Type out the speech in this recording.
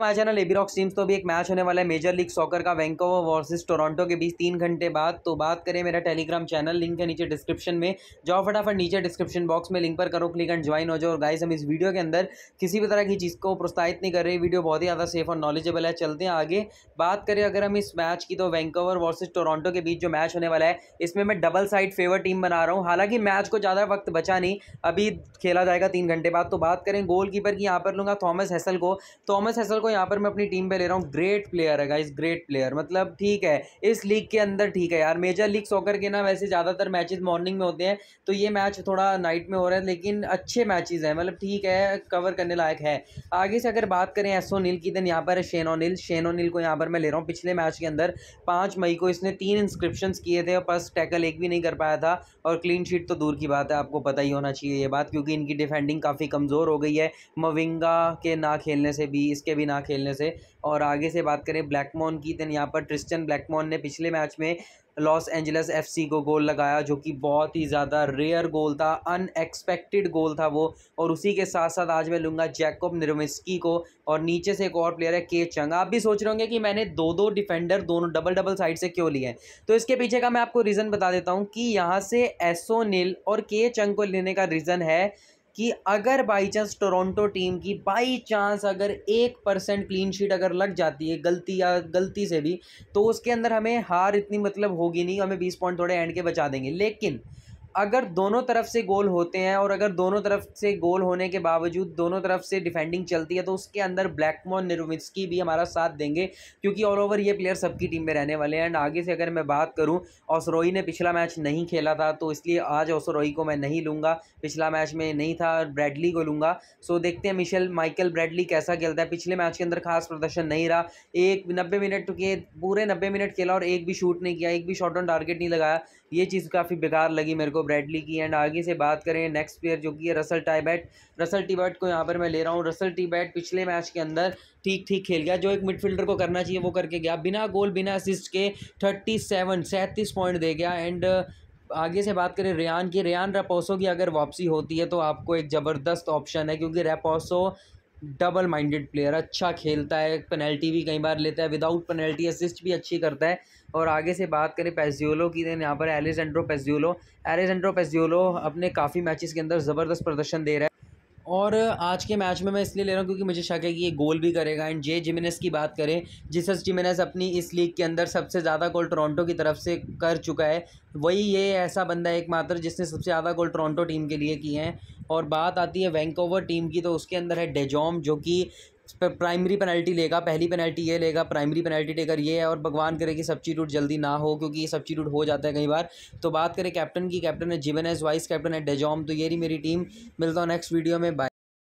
हमारे channel एबीरॉक्स teams तो अभी एक मैच होने वाला है मेजर लीग सॉकर का वैंकोवर वर्सेस टोरंटो के बीच तीन घंटे बाद तो बात करें मेरा टेलीग्राम चैनल लिंक है नीचे डिस्क्रिप्शन में जाओ फटाफट नीचे डिस्क्रिप्शन बॉक्स में लिंक पर करो क्लिक एंड ज्वाइन हो जाओ और गाइस हम इस वीडियो के अंदर किसी भी तरह की चीज़ को प्रोत्साहित नहीं कर रहे वीडियो बहुत ही ज़्यादा सेफ और नॉलेजेबल है चलते हैं आगे बात करें अगर हम इस मैच की तो वैंकोवर वर्सेज टोरोंटो के बीच जो मैच होने वाला है इसमें मैं डबल साइड फेवर टीम बना रहा हूँ हालांकि मैच को ज़्यादा वक्त बचा नहीं अभी खेला जाएगा तीन घंटे बाद तो बात करें गोल की यहाँ पर लूँगा थॉमस हैसल को थॉमस हैसल को यहाँ पर मैं अपनी टीम पे ले रहा हूँ ग्रेट प्लेयर है गाइस ग्रेट प्लेयर मतलब ठीक है इस लीग के अंदर ठीक है यार मेजर लीग सॉकर के ना वैसे ज़्यादातर मैचेस मॉर्निंग में होते हैं तो ये मैच थोड़ा नाइट में हो रहा है लेकिन अच्छे मैचेस हैं मतलब ठीक है कवर करने लायक है आगे से अगर बात करें एस ओनिल की दिन यहाँ पर है शेन ओनिल शेन ओनिल को यहाँ पर मैं ले रहा हूँ पिछले मैच के अंदर पाँच मई को इसने तीन इंस्क्रिप्शन किए थे और बस टैकल एक भी नहीं कर पाया था और क्लीन शीट तो दूर की बात है आपको पता ही होना चाहिए ये बात क्योंकि इनकी डिफेंडिंग काफ़ी कमज़ोर हो गई है मविंगा के ना खेलने से भी इसके भी ना ना खेलने से और आगे से बात करें ब्लैकमॉन की देन यहाँ पर ट्रिस्टन ब्लैकमॉन ने पिछले मैच में लॉस एंजलस एफसी को गोल लगाया जो कि बहुत ही ज़्यादा रेयर गोल था अनएक्सपेक्टेड गोल था वो और उसी के साथ साथ आज मैं लूँगा जैकब निर्मिस्की को और नीचे से एक और प्लेयर है के चंग आप भी सोच रहे होंगे कि मैंने दो दो डिफेंडर दोनों डबल डबल साइड से क्यों लिए हैं तो इसके पीछे का मैं आपको रीज़न बता देता हूँ कि यहाँ से एसो एसोनिल और के चंग को लेने का रीज़न है कि अगर बाई चांस टोरंटो टीम की बाई चांस अगर एक परसेंट क्लीन शीट अगर लग जाती है गलती या गलती से भी तो उसके अंदर हमें हार इतनी मतलब होगी नहीं हमें बीस पॉइंट थोड़े एंड के बचा देंगे लेकिन अगर दोनों तरफ से गोल होते हैं और अगर दोनों तरफ से गोल होने के बावजूद दोनों तरफ से डिफेंडिंग चलती है तो उसके अंदर ब्लैकमोन निरुविस्की भी हमारा साथ देंगे क्योंकि ऑल ओवर ये प्लेयर सबकी टीम में रहने वाले हैं एंड आगे से अगर मैं बात करूँ ओसरोई ने पिछला मैच नहीं खेला था तो इसलिए आज ओसरोई को मैं नहीं लूँगा पिछला मैच में नहीं था ब्रैडली को लूँगा सो देखते हैं मिशेल माइकल ब्रैडली कैसा खेलता है पिछले मैच के अंदर खास प्रदर्शन नहीं रहा एक नब्बे मिनट के पूरे नब्बे मिनट खेला और एक भी शूट नहीं किया एक भी शॉर्ट ऑन टारगेट नहीं लगाया ये चीज़ काफ़ी बेकार लगी मेरे को मार्को ब्रैडली की एंड आगे से बात करें नेक्स्ट प्लेयर जो कि है रसल टाइबैट रसल टीबैट को यहाँ पर मैं ले रहा हूँ रसल टीबैट पिछले मैच के अंदर ठीक ठीक खेल गया जो एक मिडफील्डर को करना चाहिए वो करके गया बिना गोल बिना असिस्ट के थर्टी सेवन सैंतीस पॉइंट दे गया एंड आगे से बात करें रियान की रियान रेपोसो की अगर वापसी होती है तो आपको एक ज़बरदस्त ऑप्शन है क्योंकि रेपोसो डबल माइंडेड प्लेयर अच्छा खेलता है पेनल्टी भी कई बार लेता है विदाउट पेनल्टी असिस्ट भी अच्छी करता है और आगे से बात करें पेजियोलो की देन यहाँ पर एलेजेंड्रो पेजियोलो एलेजेंड्रो पेजियोलो अपने काफ़ी मैचेस के अंदर ज़बरदस्त प्रदर्शन दे रहा है और आज के मैच में मैं इसलिए ले रहा हूँ क्योंकि मुझे शक है कि ये गोल भी करेगा एंड जे जिमिनस की बात करें जिसस जिमिनस अपनी इस लीग के अंदर सबसे ज़्यादा गोल टोरंटो की तरफ से कर चुका है वही ये ऐसा बंदा एकमात्र जिसने सबसे ज़्यादा गोल टोरंटो टीम के लिए किए हैं और बात आती है वैंकोवर टीम की तो उसके अंदर है डेजॉम जो कि पर प्राइमरी पेनल्टी लेगा पहली पेनल्टी ये लेगा प्राइमरी पेनल्टी टेकर ये है और भगवान करे कि रूट जल्दी ना हो क्योंकि ये सब्ची रूट हो जाता है कई बार तो बात करें कैप्टन की कैप्टन है जिबन है वाइस कैप्टन है डेजॉम तो ये रही मेरी टीम मिलता हूँ नेक्स्ट वीडियो में बाय